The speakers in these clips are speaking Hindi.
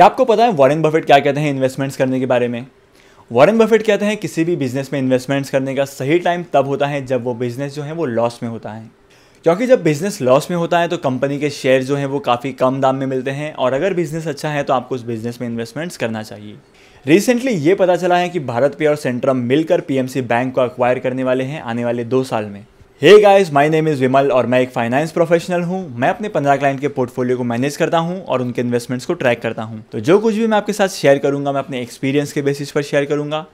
क्या आपको पता है वॉरेन बफेट क्या कहते हैं इन्वेस्टमेंट्स करने के बारे में वॉरेन बफेट कहते हैं किसी भी बिजनेस में इन्वेस्टमेंट्स करने का सही टाइम तब होता है जब वो बिजनेस जो है वो लॉस में होता है क्योंकि जब बिजनेस लॉस में होता है तो कंपनी के शेयर जो हैं वो काफ़ी कम दाम में मिलते हैं और अगर बिजनेस अच्छा है तो आपको उस बिजनेस में इन्वेस्टमेंट्स करना चाहिए रिसेंटली ये पता चला है कि भारत पे और सेंट्रम मिलकर पीएमसी बैंक को अक्वायर करने वाले हैं आने वाले दो साल में hey guys my name is Vimal और मैं एक फाइनेंस प्रोफेशनल हूं मैं अपने पंद्रह क्लाइंट के पोर्टफोलियो को मैनेज करता हूं और उनके इन्वेस्टमेंट्स को ट्रैक करता हूं तो जो कुछ भी मैं आपके साथ शेयर करूंगा मैं अपने एक्सपीरियंस के बेसिस पर शेयर करूंगा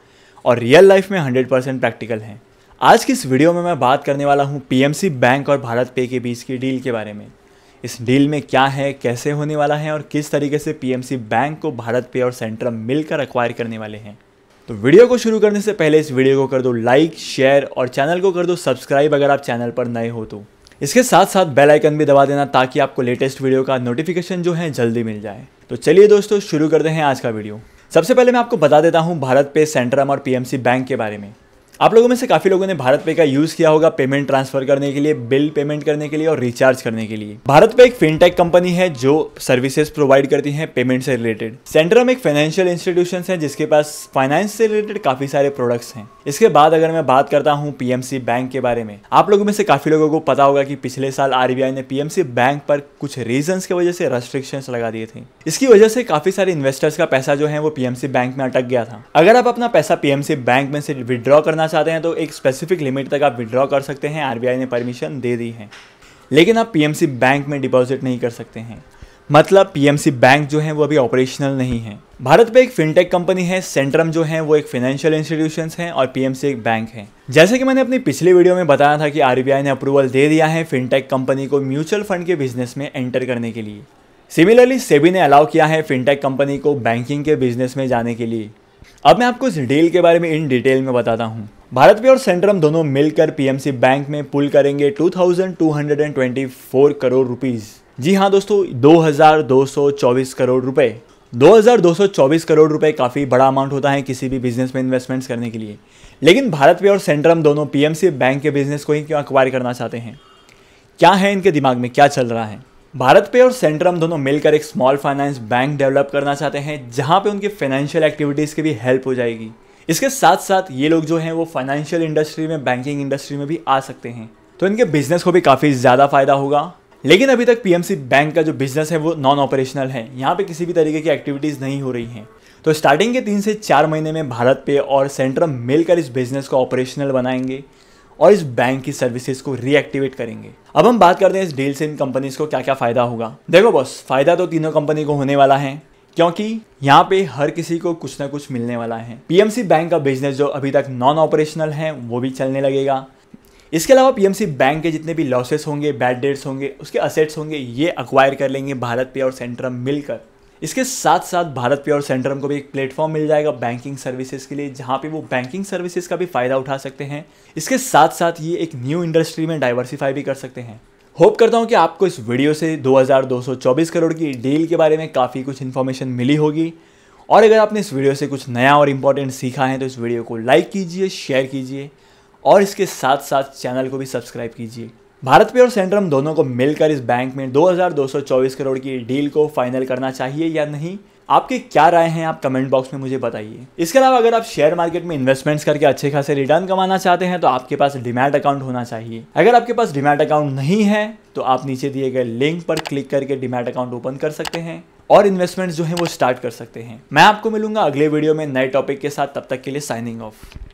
और रियल लाइफ में परसेंट प्रैक्टिकल है आज की इस वीडियो में मैं बात करने वाला हूँ पी बैंक और भारत पे के बीच की डील के बारे में इस डील में क्या है कैसे होने वाला है और किस तरीके से पी बैंक को भारत पे और सेंट्रम मिलकर अक्वायर करने वाले हैं तो वीडियो को शुरू करने से पहले इस वीडियो को कर दो लाइक शेयर और चैनल को कर दो सब्सक्राइब अगर आप चैनल पर नए हो तो इसके साथ साथ बेल आइकन भी दबा देना ताकि आपको लेटेस्ट वीडियो का नोटिफिकेशन जो है जल्दी मिल जाए तो चलिए दोस्तों शुरू करते हैं आज का वीडियो सबसे पहले मैं आपको बता देता हूँ भारत पे सेंट्रम और पीएमसी बैंक के बारे में आप लोगों में से काफ़ी लोगों ने भारत पे का यूज़ किया होगा पेमेंट ट्रांसफर करने के लिए बिल पेमेंट करने के लिए और रिचार्ज करने के लिए भारत पे एक फिनटेक कंपनी है जो सर्विसेज प्रोवाइड करती है पेमेंट से रिलेटेड सेंट्रम में एक फाइनेंशियल इंस्टीट्यूशन है जिसके पास फाइनेंस से रिलेटेड काफ़ी सारे प्रोडक्ट्स हैं इसके बाद अगर मैं बात करता हूँ पीएमसी बैंक के बारे में आप लोगों में से काफ़ी लोगों को पता होगा कि पिछले साल आरबीआई ने पीएमसी बैंक पर कुछ रीजन की वजह से रेस्ट्रिक्शन लगा दिए थे इसकी वजह से काफ़ी सारे इन्वेस्टर्स का पैसा जो है वो पीएमसी बैंक में अटक गया था अगर आप अपना पैसा पीएमसी बैंक में से विद्रॉ करना करना चाहते हैं तो एक स्पेसिफिक लिमिट तक आप विड्रॉ कर सकते हैं आर ने परमिशन दे दी है लेकिन आप पी बैंक में डिपॉजिट नहीं कर सकते हैं मतलब पीएमसी बैंक जो है वो अभी ऑपरेशनल नहीं है भारत पे एक फिनटेक कंपनी है सेंट्रम जो है वो एक फाइनेंशियल इंस्टीट्यूशन है और पीएमसी एक बैंक है जैसे कि मैंने अपनी पिछली वीडियो में बताया था कि आरबीआई ने अप्रूवल दे दिया है फिनटेक कंपनी को म्यूचुअल फंड के बिजनेस में एंटर करने के लिए सिमिलरली सेबी ने अलाउ किया है फिनटेक कंपनी को बैंकिंग के बिजनेस में जाने के लिए अब मैं आपको इस डील के बारे में इन डिटेल में बताता हूँ भारत पे और सेंट्रम दोनों मिलकर पीएमसी बैंक में पुल करेंगे 2,224 करोड़ रुपीस जी हाँ दोस्तों 2,224 करोड़ रुपए 2,224 करोड़ रुपए काफ़ी बड़ा अमाउंट होता है किसी भी बिजनेस में इन्वेस्टमेंट्स करने के लिए लेकिन भारत पे और सेंट्रम दोनों पीएमसी बैंक के बिजनेस को ही क्यों अक्वायर करना चाहते हैं क्या है इनके दिमाग में क्या चल रहा है भारत पे और सेंट्रम दोनों मिलकर एक स्मॉल फाइनेंस बैंक डेवलप करना चाहते हैं जहाँ पे उनकी फाइनेंशियल एक्टिविटीज़ की भी हेल्प हो जाएगी इसके साथ साथ ये लोग जो हैं वो फाइनेंशियल इंडस्ट्री में बैंकिंग इंडस्ट्री में भी आ सकते हैं तो इनके बिजनेस को भी काफ़ी ज़्यादा फायदा होगा लेकिन अभी तक पीएमसी बैंक का जो बिजनेस है वो नॉन ऑपरेशनल है यहाँ पे किसी भी तरीके की एक्टिविटीज़ नहीं हो रही हैं तो स्टार्टिंग के तीन से चार महीने में भारत पे और सेंट्रम मिलकर इस बिजनेस को ऑपरेशनल बनाएंगे और इस बैंक की सर्विसेज को रीएक्टिवेट करेंगे अब हम बात करते हैं इस डील से इन कंपनीज को क्या क्या फायदा होगा देखो बॉस फायदा तो तीनों कंपनी को होने वाला है क्योंकि यहाँ पे हर किसी को कुछ ना कुछ मिलने वाला है पीएमसी बैंक का बिजनेस जो अभी तक नॉन ऑपरेशनल है वो भी चलने लगेगा इसके अलावा पीएमसी बैंक के जितने भी लॉसेस होंगे बैड डेट्स होंगे उसके असेट्स होंगे ये अक्वायर कर लेंगे भारत पे और सेंट्रम मिलकर इसके साथ साथ भारत पे और सेंट्रम को भी एक प्लेटफॉर्म मिल जाएगा बैंकिंग सर्विसेज के लिए जहाँ पे वो बैंकिंग सर्विसेज का भी फ़ायदा उठा सकते हैं इसके साथ साथ ये एक न्यू इंडस्ट्री में डाइवर्सिफाई भी कर सकते हैं होप करता हूँ कि आपको इस वीडियो से 2224 करोड़ की डील के बारे में काफ़ी कुछ इन्फॉर्मेशन मिली होगी और अगर आपने इस वीडियो से कुछ नया और इम्पॉर्टेंट सीखा है तो इस वीडियो को लाइक कीजिए शेयर कीजिए और इसके साथ साथ चैनल को भी सब्सक्राइब कीजिए भारत पे और सेंट्रम दोनों को मिलकर इस बैंक में 2224 करोड़ की डील को फाइनल करना चाहिए या नहीं आपकी क्या राय है आप कमेंट बॉक्स में मुझे बताइए इसके अलावा अगर आप शेयर मार्केट में इन्वेस्टमेंट्स करके अच्छे खासे रिटर्न कमाना चाहते हैं तो आपके पास डिमैट अकाउंट होना चाहिए अगर आपके पास डिमैट अकाउंट नहीं है तो आप नीचे दिए गए लिंक पर क्लिक करके डिमैट अकाउंट ओपन कर सकते हैं और इन्वेस्टमेंट्स जो है वो स्टार्ट कर सकते हैं मैं आपको मिलूंगा अगले वीडियो में नए टॉपिक के साथ तब तक के लिए साइनिंग ऑफ